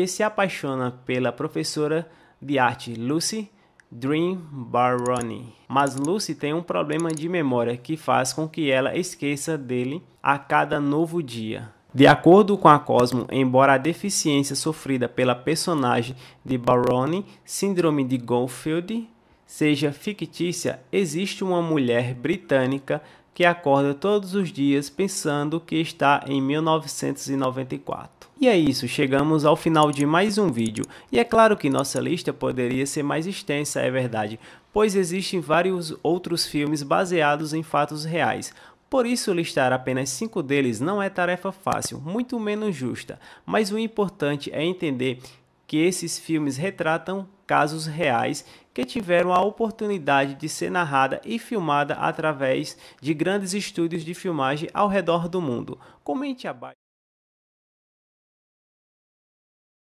que se apaixona pela professora de arte Lucy Dream Baroni. Mas Lucy tem um problema de memória que faz com que ela esqueça dele a cada novo dia. De acordo com a Cosmo, embora a deficiência sofrida pela personagem de Baroni, síndrome de Goldfield, seja fictícia, existe uma mulher britânica que acorda todos os dias pensando que está em 1994. E é isso, chegamos ao final de mais um vídeo. E é claro que nossa lista poderia ser mais extensa, é verdade, pois existem vários outros filmes baseados em fatos reais. Por isso, listar apenas cinco deles não é tarefa fácil, muito menos justa, mas o importante é entender que esses filmes retratam casos reais que tiveram a oportunidade de ser narrada e filmada através de grandes estúdios de filmagem ao redor do mundo. Comente abaixo.